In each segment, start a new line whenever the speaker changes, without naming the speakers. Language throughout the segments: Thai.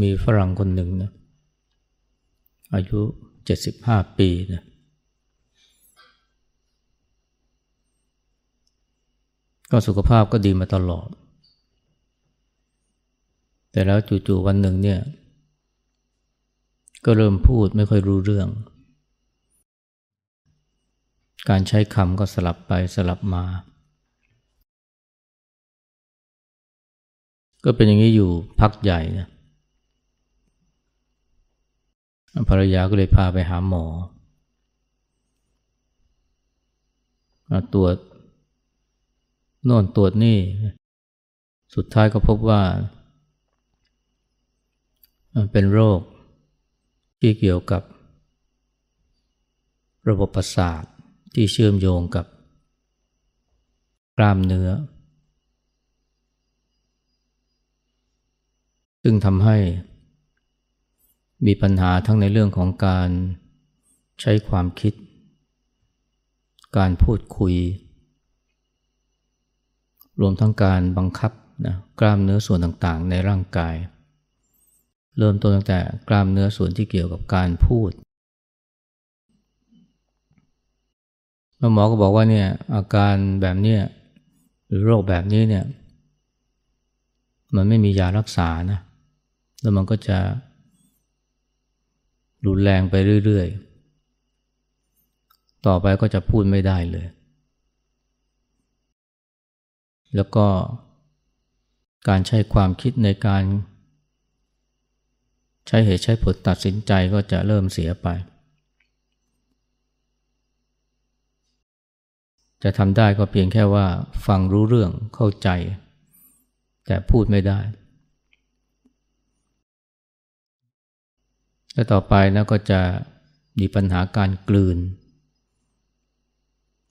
มีฝรั่งคนหนึ่งนะอายุเจ็ดสิบห้าปีนะก็สุขภาพก็ดีมาตลอด แต่แล้วจู่ๆวันหนึ่งเนี่ย ก็เริ่มพูดไม่ค่อยรู้เรื่อง การใช้คำก็สลับไปสลับมา ก็เป็นอย่างนี้อยู่พักใหญ่นะเภรรยาก็เลยพาไปหาหมอ ตรวจ โน่นตรวจนี่สุดท้ายก็พบว่ามันเป็นโรคที่เกี่ยวกับ ระบบประสาทที่เชื่อมโยงกับ กล้ามเนื้อ ซึ่งทำให้มีปัญหาทั้งในเรื่องของการใช้ความคิด การพูดคุย รวมทั้งการบังคับนะกล้ามเนื้อส่วนต่างๆ ในร่างกาย เริ่มต้นตั้งแต่กล้ามเนื้อส่วนที่เกี่ยวกับการพูดหมอก็บอกว่าเนี่ยอาการแบบนี้หรือโรคแบบนี้เนี่ยมันไม่มียารักษานะแล้วมันก็จะรุนแรงไปเรื่อย ๆ ต่อไปก็จะพูดไม่ได้เลย แล้วก็การใช้ความคิดในการ ใช้เหตุใช้ผลตัดสินใจก็จะเริ่มเสียไป จะทำได้ก็เพียงแค่ว่า ฟังรู้เรื่องเข้าใจ แต่พูดไม่ได้และต่อไปนะก็จะมีปัญหาการกลืน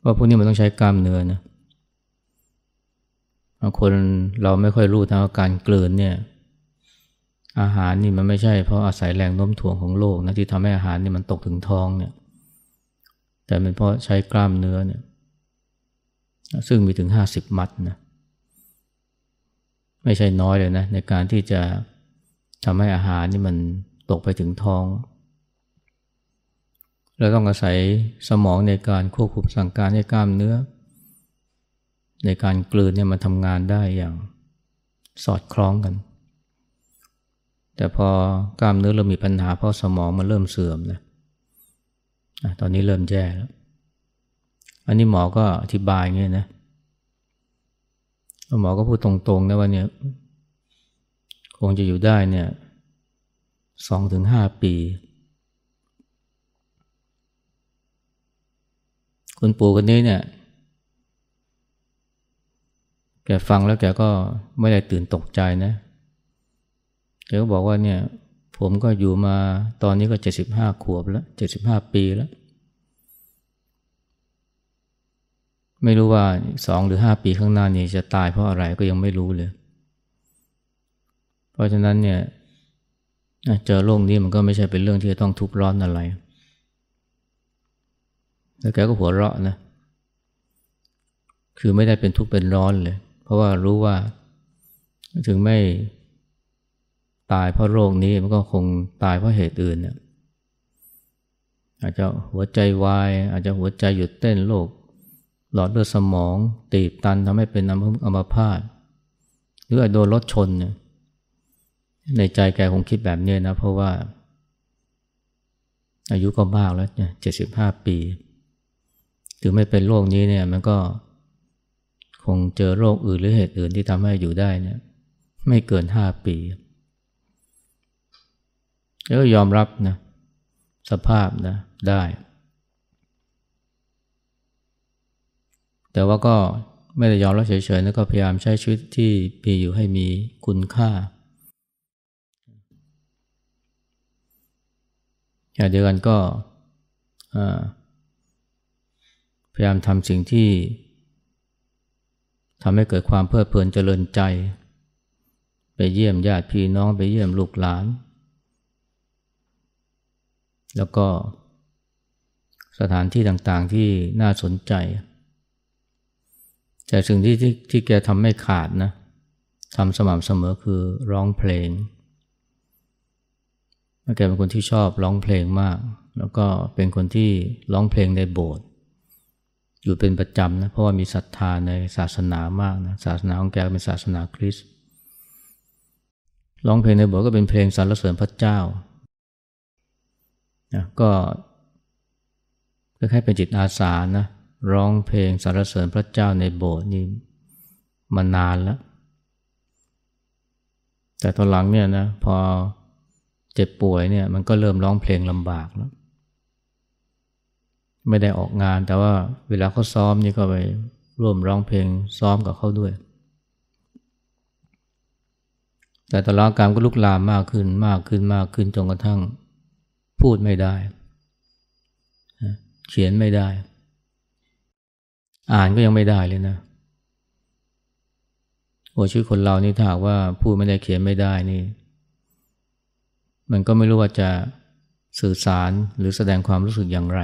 ว่าพวกนี้มันต้องใช้กล้ามเนื้อนะคนเราไม่ค่อยรู้ทางการกลืนเนี่ย อาหารนี่มันไม่ใช่เพราะอาศัยแรงโน้มถ่วงของโลกนะที่ทำให้อาหารนี่มันตกถึงท้องเนี่ย แต่เป็นเพราะใช้กล้ามเนื้อเนี่ย ซึ่งมีถึงห้าสิบมัดนะไม่ใช่น้อยเลยนะในการที่จะทำให้อาหารนี่มันตกไปถึงท้อง เราต้องอาศัยสมองในการควบคุมสั่งการให้กล้ามเนื้อ ในการกลืนเนี่ยมันทำงานได้อย่างสอดคล้องกัน แต่พอกล้ามเนื้อเรามีปัญหาเพราะสมองมันเริ่มเสื่อมนะตอนนี้เริ่มแย่แล้ว อันนี้หมอก็อธิบายเงี้ยนะ หมอ ก็พูดตรงๆนะว่าเนี่ยคงจะอยู่ได้เนี่ยสองถึงห้าปี คุณปู่คนนี้เนี่ย แกฟังแล้วแกก็ไม่ได้ตื่นตกใจนะ แกก็บอกว่าเนี่ย ผมก็อยู่มาตอนนี้ก็เจ็ดสิบห้าขวบแล้วเจ็ดสิบห้าปีแล้ว ไม่รู้ว่าสองหรือห้าปีข้างหน้านี้จะตายเพราะอะไรก็ยังไม่รู้เลย เพราะฉะนั้นเนี่ยเจอโรคนี้มันก็ไม่ใช่เป็นเรื่องที่จะต้องทุกข์ร้อนอะไร แล้วแกก็หัวเราะนะ คือไม่ได้เป็นทุกข์เป็นร้อนเลย เพราะว่ารู้ว่าถึงไม่ตายเพราะโรคนี้มันก็คงตายเพราะเหตุอื่นนยอาจจะหัวใจวาย อาจจะหัวใจหยุดเต้นโรคหลอดเลือดสมอง ตีบตันทำให้เป็นอัมพาตหรืออาจโดนรถชนเนี่ยในใจแกคงคิดแบบนี้นะเพราะว่า อายุก็มากแล้วเนี่ยเจ็ดสิบห้าปี ถึงไม่เป็นโรคนี้เนี่ยมันก็คงเจอโรคอื่นหรือเหตุอื่นที่ทำให้อยู่ได้เนี่ยไม่เกินห้าปี แล้วยอมรับนะสภาพนะได้ แต่ว่าก็ไม่ได้ยอมรับเฉยๆนะก็พยายามใช้ชีวิตที่มีอยู่ให้มีคุณค่าอย่างเดียวกันก็พยายามทำสิ่งที่ทำให้เกิดความเพลิดเพลินเจริญใจ ไปเยี่ยมญาติพี่น้องไปเยี่ยมลูกหลาน แล้วก็สถานที่ต่างๆที่น่าสนใจ แต่สิ่งที่ที่ที่แกทำไม่ขาดนะทำสม่ำเสมอคือร้องเพลงแกเป็นคนที่ชอบร้องเพลงมาก แล้วก็เป็นคนที่ร้องเพลงในโบสถ์อยู่เป็นประจำนะ เพราะว่ามีศรัทธาในศาสนามากนะศาสนาของแกเป็นศาสนาคริสต์ร้องเพลงในโบสถ์ก็เป็นเพลงสรรเสริญพระเจ้านะก็ก็แค่เป็นจิตอาสานะร้องเพลงสรรเสริญพระเจ้าในโบสถ์นี่มานานแล้ว แต่ตอนหลังเนี่ยนะพอเจ็บป่วยเนี่ยมันก็เริ่มร้องเพลงลำบากแล้วไม่ได้ออกงานแต่ว่าเวลาเขาซ้อมนี่ก็ไป ร่วมร้องเพลงซ้อมกับเขาด้วย แต่ตลอดการก็ลุกลามมากขึ้นมากขึ้นมากขึ้นจนกระทั่ง พูดไม่ได้เขียนไม่ได้ อ่านก็ยังไม่ได้เลยนะโอ้ชีวิตคนเรานี่ถ้าว่าพูดไม่ได้เขียนไม่ได้นี่มันก็ไม่รู้ว่าจะสื่อสารหรือแสดงความรู้สึกอย่างไร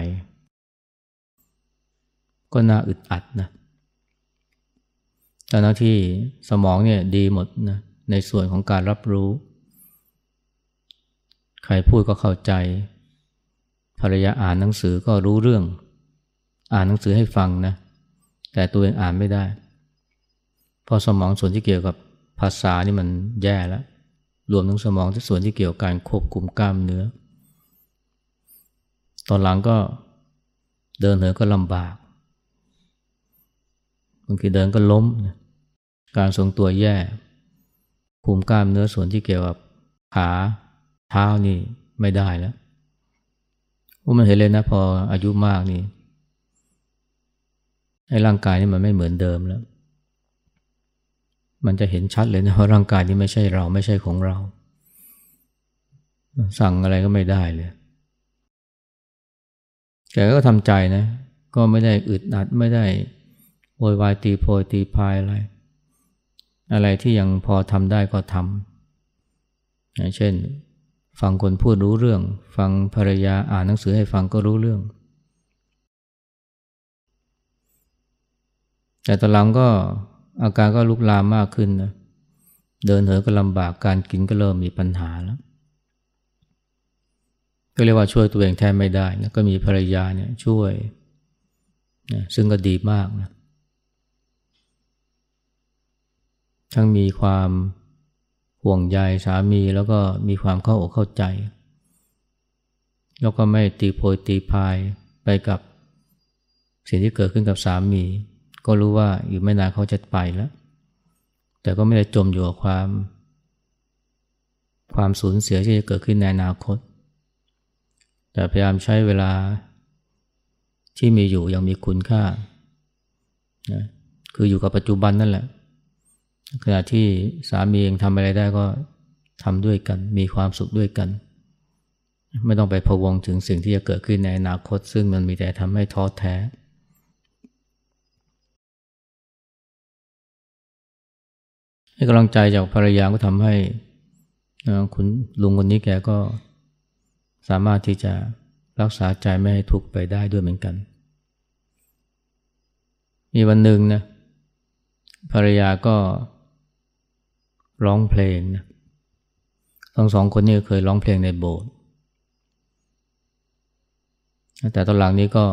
ก็น่าอึดอัดนะตอนนั้นที่สมองเนี่ยดีหมดนะในส่วนของการรับรู้ ใครพูดก็เข้าใจ ภรรยาอ่านหนังสือก็รู้เรื่อง อ่านหนังสือให้ฟังนะ แต่ตัวเองอ่านไม่ได้ เพราะสมองส่วนที่เกี่ยวกับภาษานี่มันแย่แล้วรวมทั้งสมองที่ส่วนที่เกี่ยวกับการควบคุมกล้ามเนื้อ ตอนหลังก็เดินเหินก็ลำบากบางทีเดินก็ล้ม การทรงตัวแย่คุมกล้ามเนื้อส่วนที่เกี่ยวกับขาเท้านี่ไม่ได้แล้วมันเห็นเลยนะพออายุมากนี่ให้ร่างกายนี่มันไม่เหมือนเดิมแล้วมันจะเห็นชัดเลยนะว่าร่างกายนี้ไม่ใช่เราไม่ใช่ของเรา สั่งอะไรก็ไม่ได้เลย แกก็ทำใจนะ ก็ไม่ได้อึดอัดไม่ได้โวยวายตีโพยตีพายอะไร อะไรที่ยังพอทำได้ก็ทำนะเช่น ฟังคนพูดรู้เรื่อง ฟังภรรยาอ่านหนังสือให้ฟังก็รู้เรื่อง แต่ตอนหลังก็อาการก็ลุกลามมากขึ้นนะเดินเหินก็ลำบากการกินก็เริ่มมีปัญหาแล้ว ก็เรียกว่าช่วยตัวเองแทนไม่ได้นะก็มีภรรยาเนี่ยช่วยนะซึ่งก็ดีมากนะทั้งมีความห่วงใยสามีแล้วก็มีความเข้าอกเข้าใจ แล้วก็ไม่ตีโพยตีพายไปกับสิ่งที่เกิดขึ้นกับสามีก็รู้ว่าอยู่ไม่นานเขาจะไปแล้ว แต่ก็ไม่ได้จมอยู่กับความ ความสูญเสียที่จะเกิดขึ้นในอนาคต แต่พยายามใช้เวลาที่มีอยู่ยังมีคุณค่านะคืออยู่กับปัจจุบันนั่นแหละขณะที่สามีเองทำอะไรได้ก็ทำด้วยกัน มีความสุขด้วยกัน ไม่ต้องไปพะวงถึงสิ่งที่จะเกิดขึ้นในอนาคต ซึ่งมันมีแต่ทำให้ท้อแท้ให้กำลังใจจากภรรยาก็ทำให้คุณลุงคนนี้แกก็สามารถที่จะรักษาใจไม่ให้ทุกข์ไปได้ด้วยเหมือนกัน มีวันหนึ่งนะภรรยาก็ร้องเพลงนะทั้งสองคนนี้เคยร้องเพลงในโบสถ์แต่ตอนหลังนี้ก็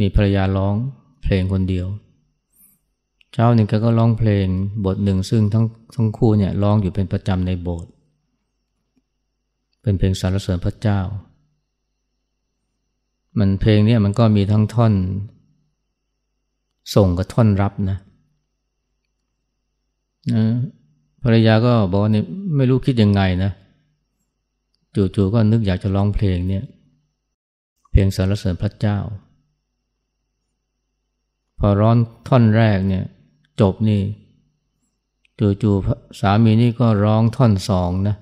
มีภรรยาร้องเพลงคนเดียวเช้าหนึ่งแกก็ร้องเพลงบทหนึ่งซึ่งทั้งทั้งคู่เนี่ยร้องอยู่เป็นประจำในโบสถ์เป็นเพลงสรรเสริญพระเจ้า มันเพลงเนี่ยมันก็มีทั้งท่อน ส่งกับท่อนรับนะนะภรรยาก็บอกว่าเนี่ยไม่รู้คิดยังไงนะจู่ๆก็นึกอยากจะร้องเพลงเนี่ยเพลงสรรเสริญพระเจ้า พอร้อนท่อนแรกเนี่ยจบนี่จู่ๆสามีนี่ก็ร้องท่อนสองนะ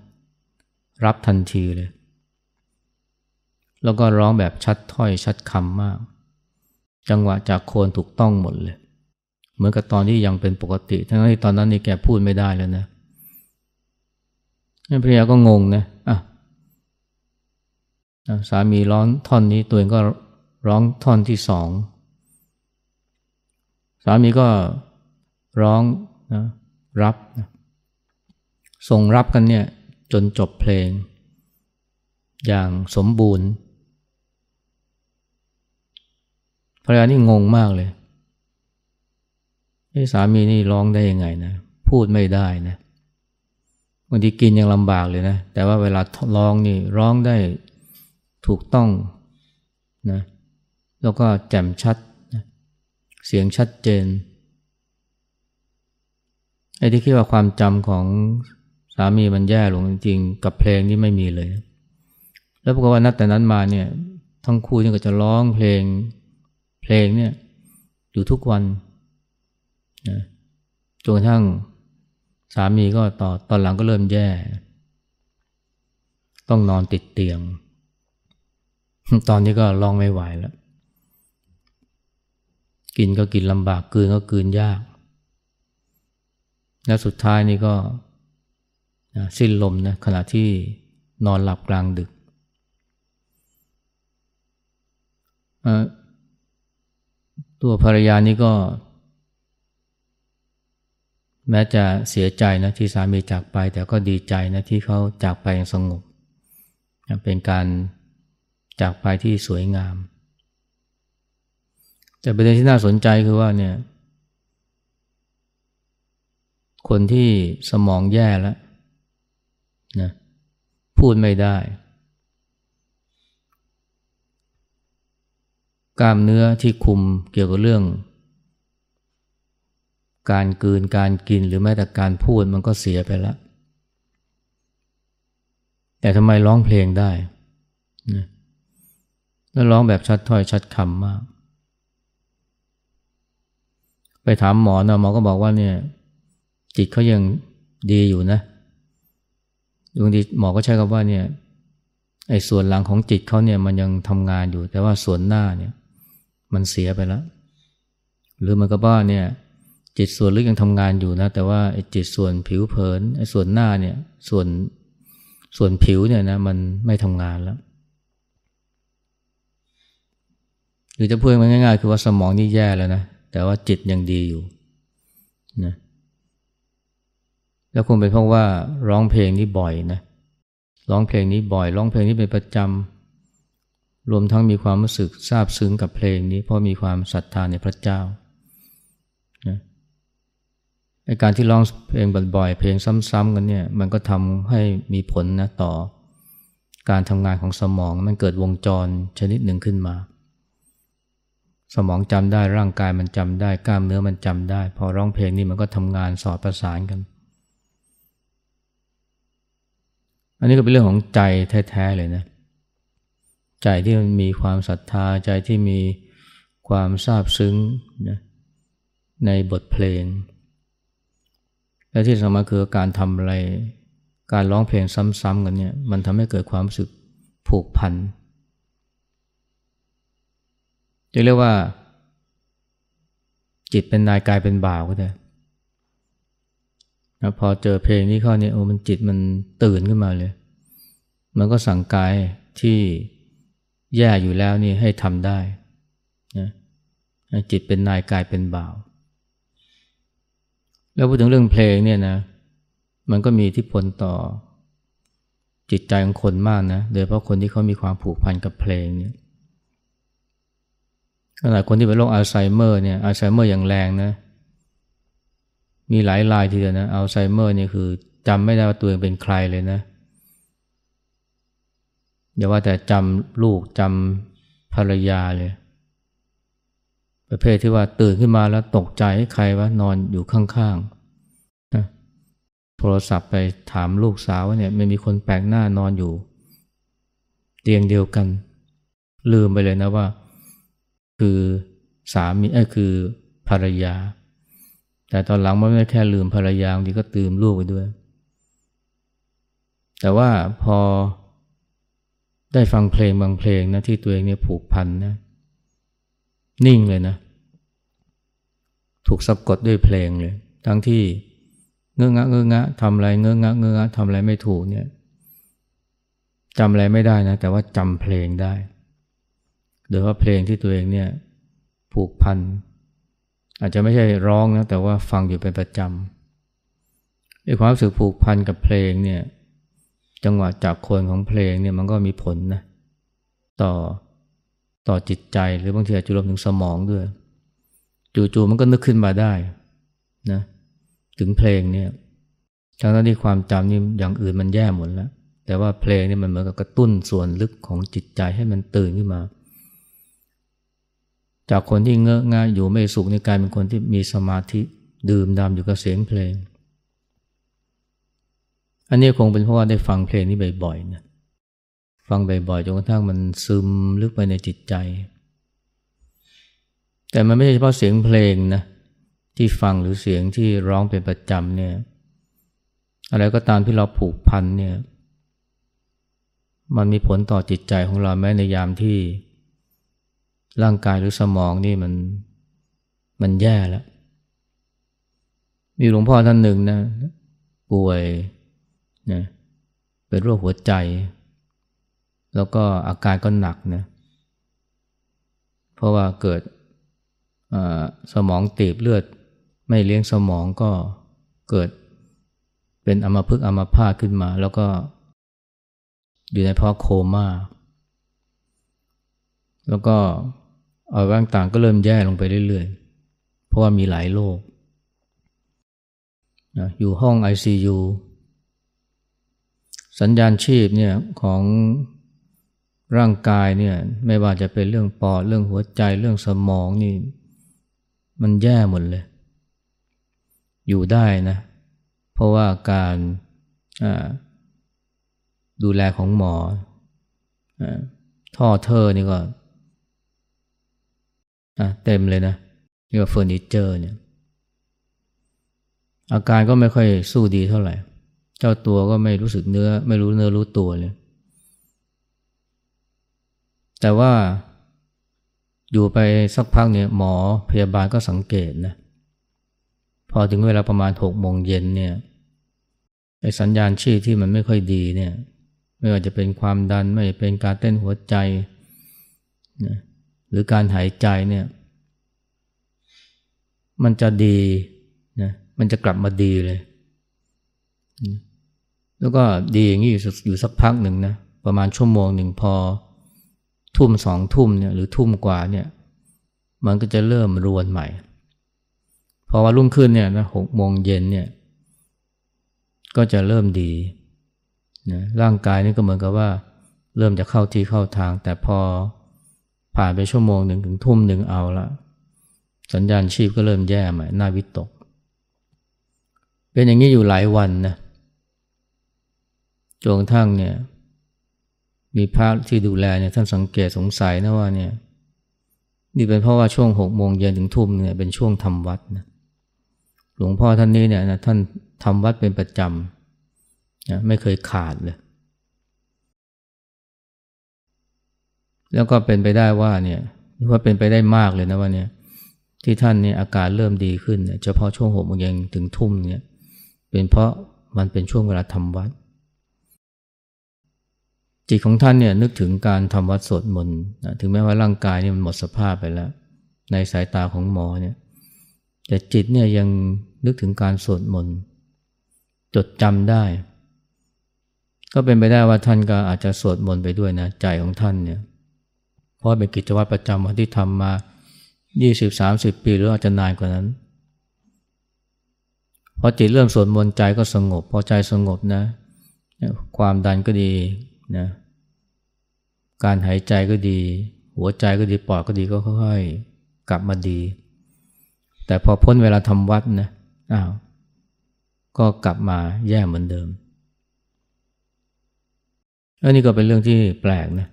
รับทันทีเลย แล้วก็ร้องแบบชัดถ้อยชัดคำมาก จังหวะจากโคนถูกต้องหมดเลยเหมือนกับตอนที่ยังเป็นปกติ ทั้งที่ตอนนั้นนี่แกพูดไม่ได้แล้วนะภรรยาก็งงนะอ่ะสามีร้องท่อนนี้ ตัวเองก็ร้องท่อนที่สอง สามีก็ร้องนะรับนะส่งรับกันเนี่ย จนจบเพลง อย่างสมบูรณ์ภรรยานี่งงมากเลยไอ้สามีนี่ร้องได้ยังไงนะพูดไม่ได้นะบางทีกินยังลำบากเลยนะแต่ว่าเวลาร้องนี่ร้องได้ถูกต้องนะแล้วก็แจ่มชัด เสียงชัดเจนไอ้ที่คิดว่าความจำของสามีมันแย่ลงจริงๆ กับเพลงนี่ไม่มีเลย แล้วปรากฏว่านับแต่นั้นมาเนี่ย ทั้งคู่นี่ก็จะร้องเพลงเพลงเนี่ยอยู่ทุกวันนะจนกระทั่งสามีก็ต่อตอนหลังก็เริ่มแย่ ต้องนอนติดเตียง ตอนนี้ก็ร้องไม่ไหวแล้วกินก็กินลำบากกืนก็กืนยากและสุดท้ายนี่ก็สิ้นลมนะขณะที่นอนหลับกลางดึก ตัวภรรยานี่ก็ แม้จะเสียใจนะที่สามีจากไป แต่ก็ดีใจนะที่เขาจากไปอย่างสงบ เป็นการจากไปที่สวยงามแต่ประเด็นที่น่าสนใจคือว่าเนี่ยคนที่สมองแย่แล้วนะพูดไม่ได้ กล้ามเนื้อที่คุมเกี่ยวกับเรื่อง การกืน การกินหรือแม้แต่การพูดมันก็เสียไปแล้ว แต่ทำไมร้องเพลงได้นะแล้วร้องแบบชัดถ้อยชัดคำมากไปถามหมอนะหมอก็บอกว่าเนี่ยจิตเขายังดีอยู่นะบางทีหมอ ก็ใช้คำว่า เนี่ย ไอ้ส่วนหลังของจิตเขาเนี่ย มันยังทำงานอยู่ แต่ว่าส่วนหน้าเนี่ย มันเสียไปแล้ว หรือมันก็บ้าเนี่ย จิตส่วนลึกยังทำงานอยู่นะ แต่ว่าไอ้จิตส่วนผิวเผิน ไอ้ส่วนหน้าเนี่ย ส่วน ส่วนผิวเนี่ยนะ มันไม่ทำงานแล้ว หรือจะพูดง่าย ๆ คือว่าสมองนี่แย่แล้วนะ แต่ว่าจิตยังดีอยู่ นะแล้วคงเป็นเพราะว่าร้องเพลงนี้บ่อยนะร้องเพลงนี้บ่อย ร้องเพลงนี้เป็นประจำรวมทั้งมีความรู้สึกซาบซึ้งกับเพลงนี้ เพราะมีความศรัทธาในพระเจ้านะการที่ร้องเพลงบ่อยๆเพลงซ้ำๆกันเนี่ยมันก็ทำให้มีผลนะต่อ การทำงานของสมองมันเกิดวงจรชนิดหนึ่งขึ้นมา สมองจำได้ร่างกายมันจำได้กล้ามเนื้อมันจำได้ พอร้องเพลงนี้มันก็ทำงานสอดประสานกันอันนี้ก็เป็นเรื่องของใจแท้ ๆ เลยนะ ใจที่มันมีความศรัทธาใจที่มีความซาบซึ้งนะในบทเพลง และที่สำคัญคือการทำอะไรการร้องเพลงซ้ำๆกันเนี่ย มันทำให้เกิดความรู้สึกผูกพันจะเรียกว่าจิตเป็นนายกายเป็นบ่าวก็ได้ล้วพอเจอเพลงนี้เข้าเนี่ยโอ้มันจิตมันตื่นขึ้นมาเลย มันก็สั่งกายที่แย่อยู่แล้วนี่ให้ทำได้นะจิตเป็นนายกายเป็นบ่าว แล้วพูดถึงเรื่องเพลงเนี่ยนะมันก็มีที่ผลต่อ จิตใจของคนมากนะโดยเฉพาะคนที่เขามีความผูกพันกับเพลงเนี่ยขาดคนที่เป็นโรคอัลไซเมอร์เนี่ยอัลไซเมอร์อย่างแรงนะเมีหลายรายทีเดียวนะอัลไซเมอร์นี่คือจำไม่ได้ว่าตัวเองเป็นใครเลยนะ อย่าว่าแต่จำลูกจำภรรยาเลย ประเภทที่ว่าตื่นขึ้นมาแล้วตกใจให้ใครวะนอนอยู่ข้างๆ โทรศัพท์ไปถามลูกสาวว่าเนี่ยไม่มีคนแปลกหน้านอนอยู่ เตียงเดียวกัน ลืมไปเลยนะว่า คือสามีเอ้คือ ภรรยาแต่ตอนหลังมันไม่แค่ลืมภรรยาทีก็ตืมลูกไปด้วย แต่ว่าพอได้ฟังเพลงบางเพลงนะ ที่ตัวเองเนี่ยผูกพันนะนิ่งเลยนะ ถูกสะกดด้วยเพลงเลยทั้งที่เงื้องะเงื้องะทำอะไรเงื้องะเงื้องะทำอะไรไม่ถูกเนี่ยจำอะไรไม่ได้นะแต่ว่าจำเพลงได้ โดยว่าเพลงที่ตัวเองเนี่ย ผูกพันเอาจจะไม่ใช่ร้องนะ แต่ว่าฟังอยู่เป็นประจำด้วยความรู้สึกผูกพันกับเพลงเนี่ย จังหวะจากคนของเพลงเนี่ยมันก็มีผลนะ ต่อต่อจิตใจหรือบางทีอาจจะรวมถึงสมองด้วย จู่ๆมันก็นึกขึ้นมาได้นะ ถึงเพลงเนี่ยทั้งที่ความจำนี่อย่างอื่นมันแย่หมดแล้ว แต่ว่าเพลงนี่มันเหมือนกับกระตุ้นส่วนลึกของจิตใจให้มันตื่นขึ้นมาจากคนที่เงอะงาอยู่ไม่สุขในกลายเป็นคนที่มีสมาธิดื่มดำอยู่กับเสียงเพลง อันนี้คงเป็นเพราะว่าได้ฟังเพลงนี้บ่อยๆนะฟังบ่อยๆจนกระทั่งมันซึมลึกไปในจิตใจ แต่มันไม่ใช่เฉพาะเสียงเพลงนะที่ฟังหรือเสียงที่ร้องเป็นประจำเนี่ย อะไรก็ตามที่เราผูกพันเนี่ย มันมีผลต่อจิตใจของเราแม้ในยามที่ร่างกายหรือสมองนี่มันมันแย่แล้ว มีหลวงพ่อท่านหนึ่งนะป่วยนะเป็นโรคหัวใจ แล้วก็อาการก็หนักนะเพราะว่าเกิดสมองตีบเลือด ไม่เลี้ยงสมองก็เกิดเป็นอมพึกอมพาตขึ้นมา แล้วก็อยู่ในภาวะโคมา่าแล้วก็อวัยต่างก็เริ่มแย่ลงไปเรื่อยๆ เพราะว่ามีหลายโรคนะ อยู่ห้อง ICU สัญญาณชีพเนี่ยของร่างกายเนี่ย ไม่ว่าจะเป็นเรื่องปอด เรื่องหัวใจ เรื่องสมองนี่ มันแย่หมดเลย อยู่ได้นะ เพราะว่าการดูแลของหมออท่อเธอนี่ก็เต็มเลยนะเรียกว่าเฟอร์นิเจอร์ เนี่ย อาการก็ไม่ค่อยสู้ดีเท่าไหร่ เจ้าตัวก็ไม่รู้สึกเนื้อ ไม่รู้เนื้อรู้ตัวเลยแต่ว่าอยู่ไปสักพักเนี่ย หมอพยาบาลก็สังเกตนะ พอถึงเวลาประมาณหกโมงเย็นเนี่ยไอ้สัญญาณชีพที่มันไม่ค่อยดีเนี่ย ไม่ว่าจะเป็นความดันไม่เป็นการเต้นหัวใจนะหรือการหายใจเนี่ย มันจะดีนะมันจะกลับมาดีเลยแล้วก็ดีอย่างนี้อยู่สักพักหนึ่งนะประมาณชั่วโมงหนึ่งพอทุ่มสองทุ่มเนี่ยหรือทุ่มกว่าเนี่ย มันก็จะเริ่มรวนใหม่ พอวันรุ่งขึ้นเนี่ยนะหกโมงเย็นเนี่ย ก็จะเริ่มดีนะร่างกายนี่ก็เหมือนกับว่า เริ่มจะเข้าที่เข้าทาง แต่พอผ่านไปชั่วโมงหนึ่งถึงทุ่มหนึ่งเอาละสัญญาณชีพก็เริ่มแย่ใหม่น้าวิตก เป็นอย่างนี้อยู่หลายวันนะจนทั่งเนี่ย มีพระที่ดูแลเนี่ย ท่านสังเกตสงสัยนะว่าเนี่ย นี่เป็นเพราะว่าช่วงหกโมงเย็นถึงทุ่มเนี่ย เป็นช่วงทำวัดนะหลวงพ่อท่านนี้เนี่ยนะท่านทำวัดเป็นประจำนะไม่เคยขาดเลยแล้วก็เป็นไปได้ว่าเนี่ยว่าเป็นไปได้มากเลยนะว่าเนี่ย ที่ท่านเนี่ยอาการเริ่มดีขึ้นเนี่ยเฉพาะช่วงหกโมงเย็นถึงทุ่มเนี่ย เป็นเพราะมันเป็นช่วงเวลาทำวัด จิตของท่านเนี่ยนึกถึงการทำวัดสวดมนต์ถึงแม้ว่าร่างกายเนี่ยมันหมดสภาพไปแล้ว ในสายตาของหมอเนี่ย แต่จิตเนี่ยยังนึกถึงการสวดมนต์จดจำได้ ก็เป็นไปได้ว่าท่านก็อาจจะสวดมนต์ไปด้วยนะใจของท่านเนี่ยเพราะเป็นกิจวัตรประจำวันที่ทำมา 20-30 ปีหรืออาจจะนานกว่านั้นพอจิตเริ่มสวดมนต์ใจก็สงบ พอใจสงบนะ ความดันก็ดีนะ การหายใจก็ดี หัวใจก็ดี ปอดก็ดีก็ค่อยๆกลับมาดี แต่พอพ้นเวลาทำวัดนะอ้าวก็กลับมาแย่เหมือนเดิมอันนี้ก็เป็นเรื่องที่แปลกนะ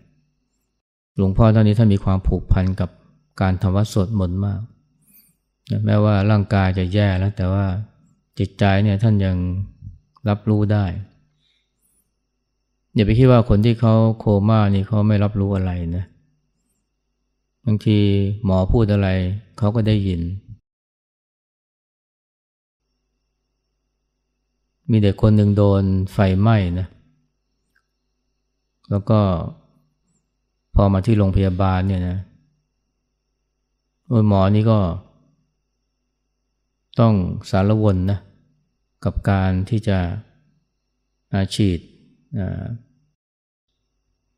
หลวงพ่อท่านนี้ท่านมีความผูกพันกับการทำวัดสดมนมาก แม้ว่าร่างกายจะแย่แล้ว แต่ว่าจิตใจเนี่ยท่านยังรับรู้ได้ อย่าไปคิดว่าคนที่เขาโคม่านี่เขาไม่รับรู้อะไรนะ บางทีหมอพูดอะไรเขาก็ได้ยิน มีเด็กคนหนึ่งโดนไฟไหม้นะ แล้วก็พอมาที่โรงพยาบาลเนี่ยนะหมอนี่ก็ต้องสารวนนะกับการที่จะฉีด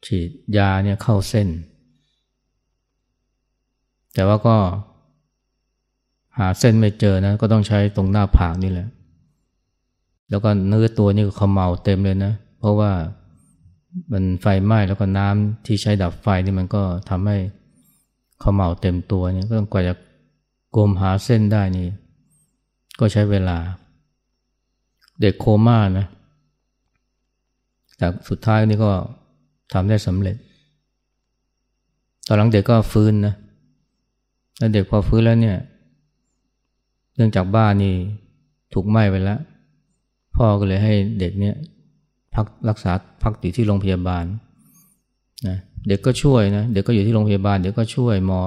ฉีดยาเนี่ยเข้าเส้น แต่ว่าก็หาเส้นไม่เจอนะ ก็ต้องใช้ตรงหน้าผากนี่แหละ แล้วก็เนื้อตัวนี่ก็ขมเมาเต็มเลยนะเพราะว่ามันไฟไหม้แล้วก็น้ำที่ใช้ดับไฟนี่มันก็ทำให้เขาเหมาเต็มตัวเนี่ยก็ต้องกว่าจะกลมหาเส้นได้นี่ ก็ใช้เวลา เด็กโคม่านะแต่สุดท้ายนี่ก็ทำได้สำเร็จตอนหลังเด็กก็ฟื้นนะ แล้วเด็กพอฟื้นแล้วเนี่ยเนื่องจากบ้านนี่ถูกไหม้ไปแล้วพ่อก็เลยให้เด็กเนี่ยพักรักษาพักติดที่โรงพยาบาลนะเด็กก็ช่วยนะเด็กก็อยู่ที่โรงพยาบาลเด็กก็ช่วยหมอ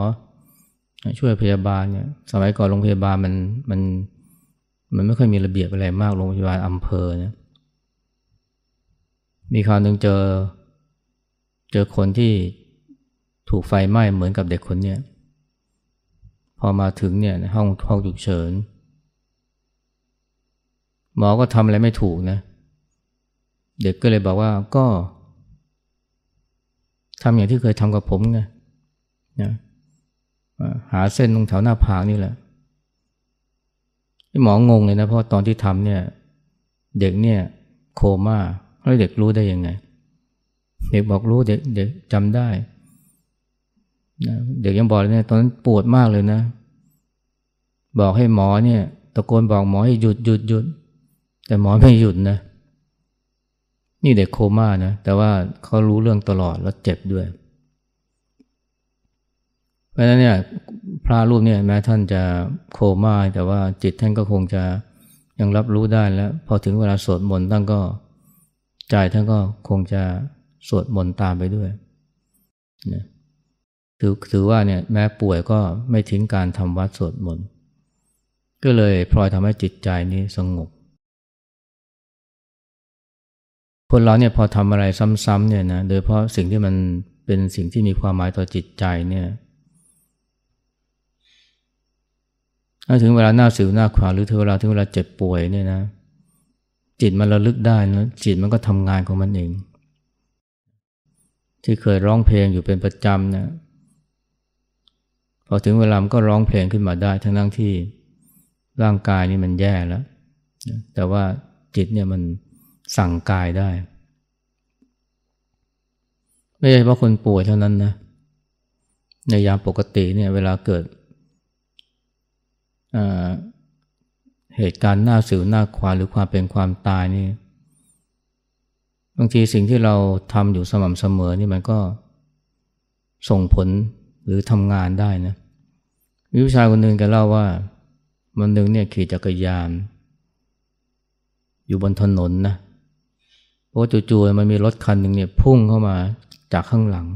ช่วยพยาบาลเนี่ยสมัยก่อนโรงพยาบาลมันมัน มันไม่ค่อยมีระเบียบอะไรมากโรงพยาบาลอำเภอเนะมีคราวหนึ่งเจอเจอคนที่ถูกไฟไหม้เหมือนกับเด็กคนเนี้ยพอมาถึงเนี่ยห้องห้องฉุกเฉินหมอก็ทำอะไรไม่ถูกนะเเด็กก็เลยบอกว่าก็ทำอย่างที่เคยทำกับผมไงนะหาเส้นตรงแถวหน้าผากนี่แหละที่หมองงเลยนะเพราะตอนที่ทำเนี่ย เด็กเนี่ย โคม่าแล้วเด็กรู้ได้ยังไง เด็กบอกรู้เด็กเด็กจำได้นะเด็กยังบอกเลยเนี่ยตอนนั้นปวดมากเลยนะ บอกให้หมอเนี่ยตะโกนบอกหมอให้หยุดหยุดหยุด แต่หมอไม่หยุดนะเนี่เด็กโคม่านะแต่ว่าเขารู้เรื่องตลอดแล้วเจ็บด้วย เพราะฉะนั้นเนี่ยพระรูปเนี่ยแม้ท่านจะโคม่าแต่ว่าจิตท่านก็คงจะยังรับรู้ได้แล้วพอถึงเวลาสวดมนต์ท่านก็ ใจท่านก็คงจะสวดมนต์ตามไปด้วยนะถือถือว่าเนี่ยแม้ป่วยก็ไม่ทิ้งการทำวัดสวดมนต์ก็เลยพลอยทำให้จิตใจนี้สงบคนเราเนี่ยพอทำอะไรซ้ำๆเนี่ยนะโดยเพราะสิ่งที่มันเป็นสิ่งที่มีความหมายต่อจิตใจเนี่ยถ้าถึงเวลาหน้าสิวหน้าขวาหรือถึงเวลาถึงเวลาเจ็บป่วยเนี่ยนะ จิตมันระลึกได้นะจิตมันก็ทำงานของมันเองที่เคยร้องเพลงอยู่เป็นประจำนะพอถึงเวลามันก็ร้องเพลงขึ้นมาได้ ทั้งทั้งที่ร่างกายนี่มันแย่แล้วแต่ว่าจิตเนี่ยมันสั่งกายได้ ไม่ใช่เพราะคนป่วยเท่านั้นนะในยามปกติเนี่ย เวลาเกิดเหตุการณ์หน้าสิวหน้าควาหรือความเป็นความตายนี่บางทีสิ่งที่เราทำอยู่สม่ำเสมอนี่มันก็ส่งผลหรือทำงานได้นะ วิวชาคนหนึ่งแกเล่าว่าวันหนึ่งเนี่ยขี่จักรยาน อยู่บนถนนนะเพราะจู่ๆ มันมีรถคันหนึ่งเนี่ยพุ่งเข้ามาจากข้างหลัง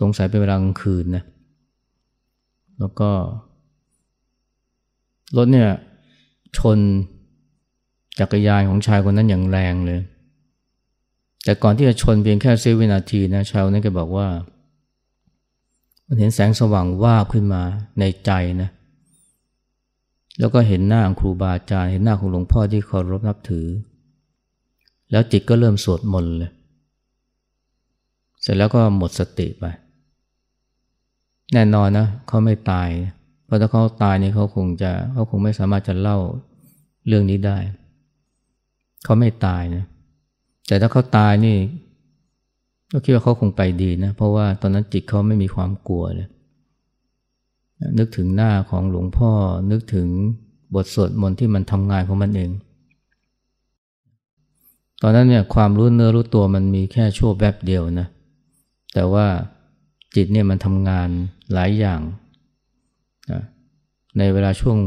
สงสัยเป็นเวลากลางคืนนะแล้วก็รถเนี่ยชนจักรยานของชายคนนั้นอย่างแรงเลย แต่ก่อนที่จะชนเพียงแค่เซวินาทีนะชายคนนั้นก็บอกว่ามันเห็นแสงสว่างว่าขึ้นมาในใจนะ แล้วก็เห็นหน้าของครูบาอาจารย์เห็นหน้าของหลวงพ่อที่เคารพนับถือแล้วจิตก็เริ่มสวดมนต์เลย เสร็จแล้วก็หมดสติไป แน่นอนนะเขาไม่ตาย เพราะถ้าเขาตายเนี่ยเขาคงจะ เขาคงไม่สามารถจะเล่าเรื่องนี้ได้ เขาไม่ตายนะแต่ถ้าเขาตายนี่ก็คิดว่าเขาคงไปดีนะเพราะว่าตอนนั้นจิตเขาไม่มีความกลัวเลย นึกถึงหน้าของหลวงพ่อนึกถึงบทสวดมนต์ที่มันทำงานของมันเองตอนนั้นเนี่ยความรู้เนื้อรู้ตัวมันมีแค่ชั่วแวบบเดียวนะ แต่ว่าจิตเนี่ยมันทำงานหลายอย่างนะในเวลาช่วง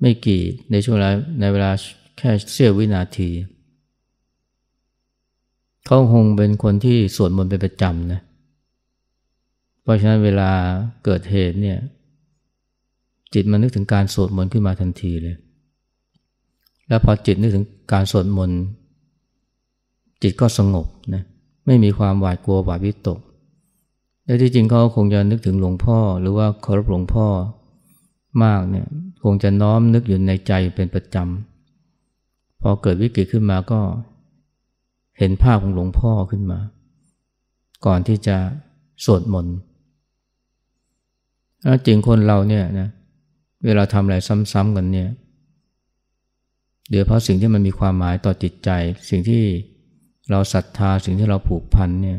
ไม่กี่ ในช่วงเวลาในเวลาแค่เสี้ยววินาทีเขาคงเป็นคนที่สวดมนต์เป็นประจำนะ เพราะฉะนั้นเวลาเกิดเหตุเนี่ย จิตมันนึกถึงการสวดมนต์ขึ้นมาทันทีเลยแล้วพอจิตนึกถึงการสวดมนต์จิตก็สงบนะไม่มีความหวาดกลัวหวาดวิตกและที่จริงเขาคงจะนึกถึงหลวงพ่อ หรือว่าเคารพหลวงพ่อมากเนี่ย คงจะน้อมนึกอยู่ในใจเป็นประจำพอเกิดวิกฤตขึ้นมาก็ เห็นภาพของหลวงพ่อขึ้นมา ก่อนที่จะสวดมนต์จริงคนเราเนี่ยนะเวลาทำอะไรซ้ำๆกันเนี่ยเดยเพราะสิ่งที่มันมีความหมายต่อจิตใจ สิ่งที่เราศรัทธาสิ่งที่เราผูกพันเนี่ย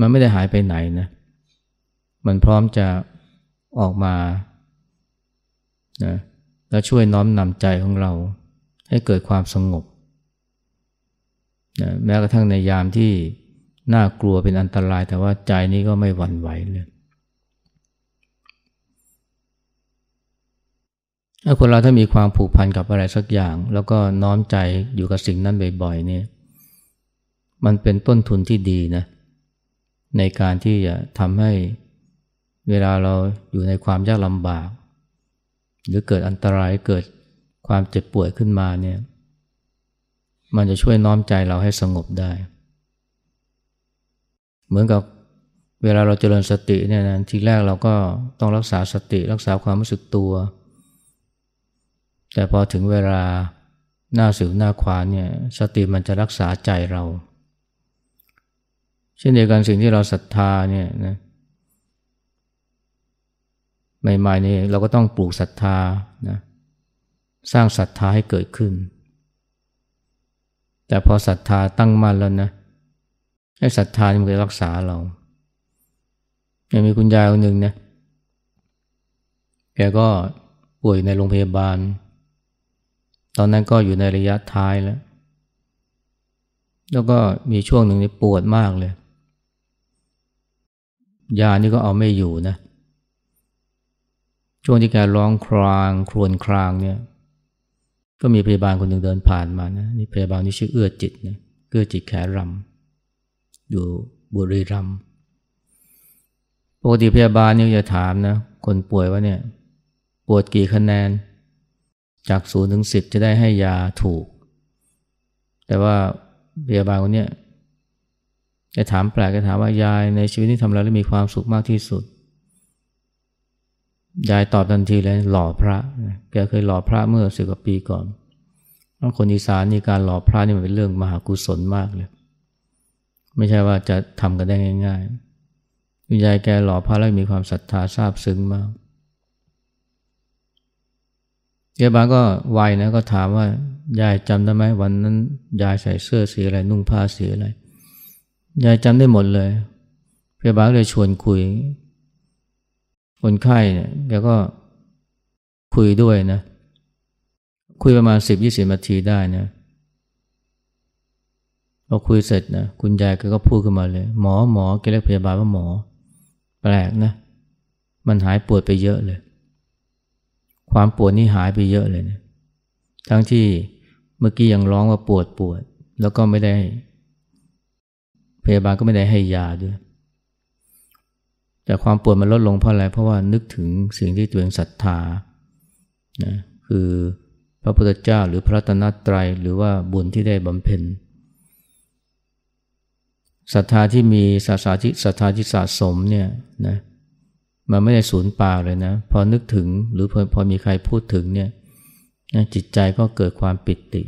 มันไม่ได้หายไปไหนนะมันพร้อมจะออกมานะแล้วช่วยน้อมนำใจของเราให้เกิดความสงบนะแม้กระทั่งในยามที่น่ากลัวเป็นอันตราย แต่ว่าใจนี้ก็ไม่หวั่นไหวเลยถ้าคนเราถ้ามีความผูกพันกับอะไรสักอย่าง แล้วก็น้อมใจอยู่กับสิ่งนั้นบ่อยๆเนี่ยมันเป็นต้นทุนที่ดีนะในการที่จะทำให้เวลาเราอยู่ในความยากลำบาก หรือเกิดอันตรายเกิดความเจ็บป่วยขึ้นมาเนี่ยมันจะช่วยน้อมใจเราให้สงบได้ เหมือนกับเวลาเราเจริญสติเนี่ยนะทีแรกเราก็ต้องรักษาสติรักษาความรู้สึกตัวแต่พอถึงเวลาหน้าสิวหน้าขวานเนี่ยสติมันจะรักษาใจเราเช่นเดียวกันสิ่งที่เราศรัทธาเนี่ยนะใหม่ๆนี่เราก็ต้องปลูกศรัทธานะ สร้างศรัทธาให้เกิดขึ้น แต่พอศรัทธาตั้งมั่นแล้วนะให้ศรัทธามันจะรักษาเรายังมีคุณยายคนหนึ่งนะแกก็ป่วยในโรงพยาบาลตอนนั้นก็อยู่ในระยะท้ายแล้ว แล้วก็มีช่วงหนึ่งนี่ปวดมากเลย ยานี่ก็เอาไม่อยู่นะ ช่วงที่แกร้องครางครวนครางเนี่ย ก็มีพยาบาลคนหนึ่งเดินผ่านมานะนี่พยาบาลนี่ชื่อเอื้อจิตนะเอื้อจิตแขรำอยู่บุรีรัมปกติพยาบาลเนี่ยจะถามนะคนป่วยว่าเนี่ยปวดกี่คะแนนจากศูนย์ถึงสิบจะได้ให้ยาถูก แต่ว่าพยาบาลคนนี้จะถามแปลกจะถามว่ายายในชีวิตนี้ทำแล้วมีความสุขมากที่สุด ยายตอบทันทีเลยหล่อพระ แกเคยหล่อพระเมื่อสิบกว่าปีก่อน คนอีสานนี่การหล่อพระนี่มันเป็นเรื่องมหากุศลมากเลย ไม่ใช่ว่าจะทำกันได้ง่ายๆยายแกหล่อพระแล้วมีความศรัทธาซาบซึ้งมากยายบาก็วัยนะ ก็ถามว่ายายจำได้ไหมวันนั้นยายใส่เสื้อสีอะไร นุ่งผ้าสีอะไรยายจำได้หมดเลยพยาบาลเลยชวนคุยคนไข้เนี่ยแกก็คุยด้วยนะคุยประมาณสิบยี่สิบนาทีได้นะพอคุยเสร็จนะคุณยายกก็พูดขึ้นมาเลย หมอหมอแกเรียกพยาบาลว่าหมอ แปลกนะมันหายปวดไปเยอะเลยความปวดนี่หายไปเยอะเลยนะ ทั้งที่เมื่อกี้ยังร้องว่าปวดปวด แล้วก็ไม่ได้พยาบาลก็ไม่ได้ให้ยาด้วย แต่ความปวดมันลดลงเพราะอะไร เพราะว่านึกถึงสิ่งที่ตัวเองศรัทธา นะ คือพระพุทธเจ้าหรือพระตนตรัยหรือว่าบุญที่ได้บำเพ็ญ ศรัทธาที่มีศาสนาที่ศรัทธาที่สะสมเนี่ยนะเมันไม่ได้สูญเปล่าเลยนะ พอนึกถึงหรือพอพอมีใครพูดถึงเนี่ยจิตใจก็เกิดความปิติ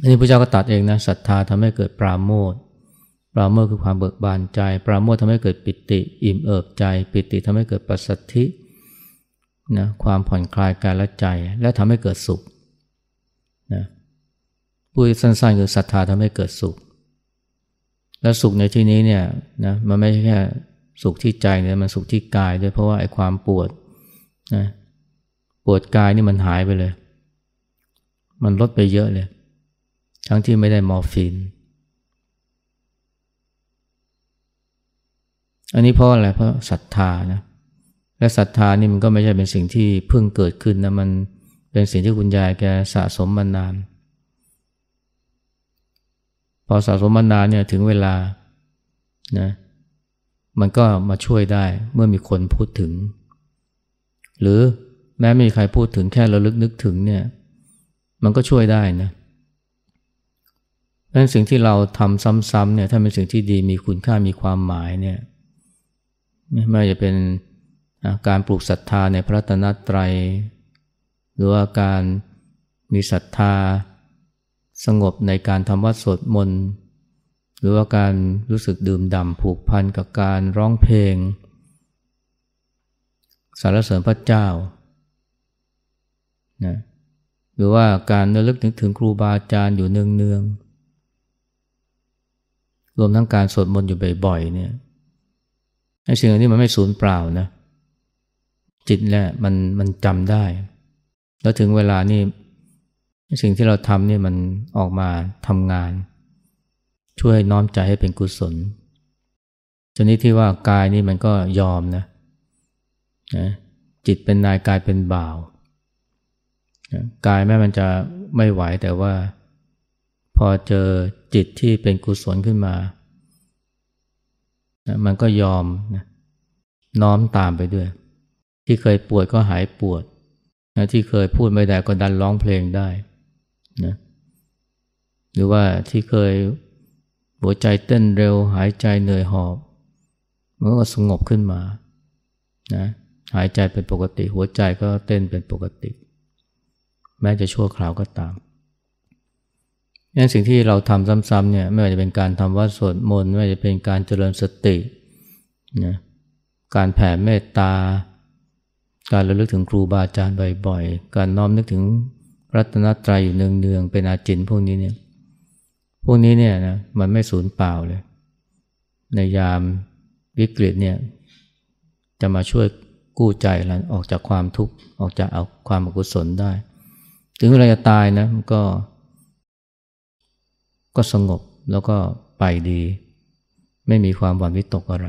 อันนี้พระเจ้าก็ตัดเองนะ ศรัทธาทำให้เกิดปราโมทปราโมทคือความเบิกบานใจ ปราโมททาให้เกิดปิติ อิ่มเอิบใจ ปิติทำให้เกิดปัสสัทธิ นะ ความผ่อนคลายกายและใจ และทำให้เกิดสุขนะพูดสั้นๆคือศรัทธาทำให้เกิดสุข และสุขในที่นี้เนี่ยนะมันไม่ใช่แค่สุขที่ใจเนี่ยมันสุขที่กายด้วย เพราะว่า ไอ้ความปวดนะ ปวดกายนี่มันหายไปเลย มันลดไปเยอะเลย ทั้งที่ไม่ได้มอร์ฟีนอันนี้เพราะอะไรเพราะศรัทธานะ และศรัทธานี่มันก็ไม่ใช่เป็นสิ่งที่เพิ่งเกิดขึ้นนะมันเป็นสิ่งที่คุณยายแกสะสมมานานพอสะสมมานานเนี่ยถึงเวลานะเมันก็มาช่วยได้เมื่อมีคนพูดถึง หรือแม้ไม่มีใครพูดถึงแค่ระลึกนึกถึงเนี่ยมันก็ช่วยได้นะดังนั้นสิ่งที่เราทำซ้ำๆเนี่ยถ้าเป็นสิ่งที่ดีมีคุณค่ามีความหมายเนี่ยไม่ว่าจะเป็นการปลูกศรัทธาในพระตนตรัย หรือว่าการมีศรัทธา สงบในการทำวัดสวดมนต์หรือว่าการรู้สึกดื่มด่ำผูกพันกับการร้องเพลง สารเสริญพระเจ้านะหรือว่าการระลึกนึกถึงครูบาอาจารย์อยู่เนืองๆ รวมทั้งการสวดมนต์อยู่บ่อยๆเนี่ยไอ้สิ่งเหล่านี้มันไม่สูญเปล่านะจิตแหละมันมันจำได้ แล้วถึงเวลานี่สิ่งที่เราทำนี่มันออกมาทำงานช่วยน้อมใจให้เป็นกุศลชนิดที่ว่ากายนี่มันก็ยอมนะนะจิตเป็นนายกายเป็นบ่าวนะกายแม้มันจะไม่ไหว แต่ว่า พอเจอจิตที่เป็นกุศลขึ้นมานะมันก็ยอมนะน้อมตามไปด้วย ที่เคยปวดก็หายปวดนะที่เคยพูดไม่ได้ก็ดันร้องเพลงได้นะหรือว่าที่เคยหัวใจเต้นเร็วหายใจเหนื่อยหอบมันก็สงบขึ้นมานะหายใจเป็นปกติ หัวใจก็เต้นเป็นปกติ แม้จะชั่วคราวก็ตามนั่นสิ่งที่เราทำซ้ำๆเนี่ยไม่ว่าจะเป็นการทำวัดสวดมนต์ไม่ว่าจะเป็นการเจริญสตินะการแผ่เมตตา การระลึกถึงครูบาอาจารย์บ่อย ๆ การน้อมนึกถึงรัตนตรัยอยู่เนืองๆ เป็นอาจินพวกนี้เนี่ยพวกนี้เนี่ยนะมันไม่สูญเปล่าเลย ในยามวิกฤตเนี่ยจะมาช่วยกู้ใจเราออกจากความทุกข์ ออกจากเอาความอกุศลได้ ถึงเวลาจะตายนะมันก็ ก็สงบแล้วก็ไปดี ไม่มีความหวั่นวิตกอะไร